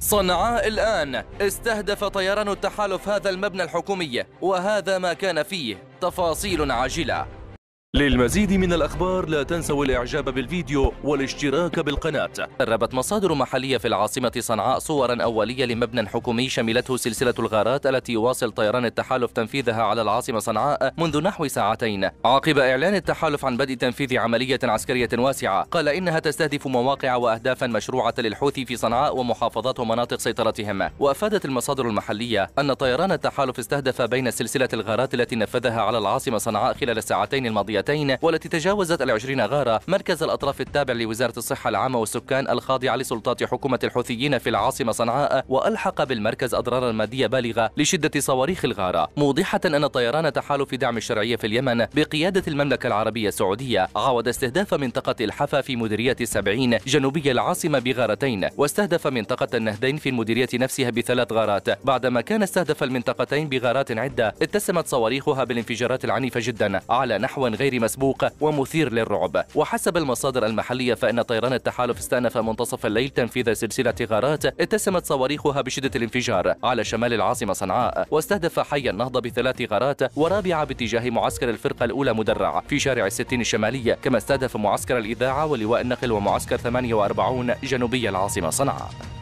صنعاء الآن استهدف طيران التحالف هذا المبنى الحكومي وهذا ما كان فيه تفاصيل عاجلة للمزيد من الأخبار لا تنسوا الإعجاب بالفيديو والاشتراك بالقناة ربت مصادر محلية في العاصمة صنعاء صورا أولية لمبنى حكومي شملته سلسلة الغارات التي يواصل طيران التحالف تنفيذها على العاصمة صنعاء منذ نحو ساعتين عقب إعلان التحالف عن بدء تنفيذ عملية عسكرية واسعة قال إنها تستهدف مواقع وأهدافا مشروعة للحوثي في صنعاء ومحافظات ومناطق سيطرتهم وأفادت المصادر المحلية أن طيران التحالف استهدف بين سلسلة الغارات التي نفذها على العاصمة صنعاء خلال الساعتين الماضيتين الجنسيتين والتي تجاوزت العشرين غارة مركز الأطراف التابع لوزارة الصحة العامة والسكان الخاضعة لسلطات حكومة الحوثيين في العاصمة صنعاء وألحق بالمركز أضرارا مادية بالغة لشدة صواريخ الغارة موضحة أن طيران تحالف دعم الشرعية في اليمن بقيادة المملكة العربية السعودية عاود استهداف منطقة الحفا في مديرية السبعين جنوبي العاصمة بغارتين واستهدف منطقة النهدين في المديرية نفسها بثلاث غارات بعدما كان استهدف المنطقتين بغارات عدة اتسمت صواريخها بالانفجارات العنيفة جدا على نحو غير غير مسبوق ومثير للرعب وحسب المصادر المحلية فإن طيران التحالف استأنف منتصف الليل تنفيذ سلسلة غارات اتسمت صواريخها بشدة الانفجار على شمال العاصمة صنعاء واستهدف حي النهضة بثلاث غارات ورابعة باتجاه معسكر الفرقة الأولى مدرع في شارع الستين الشمالية كما استهدف معسكر الإذاعة ولواء النقل ومعسكر 48 جنوبي العاصمة صنعاء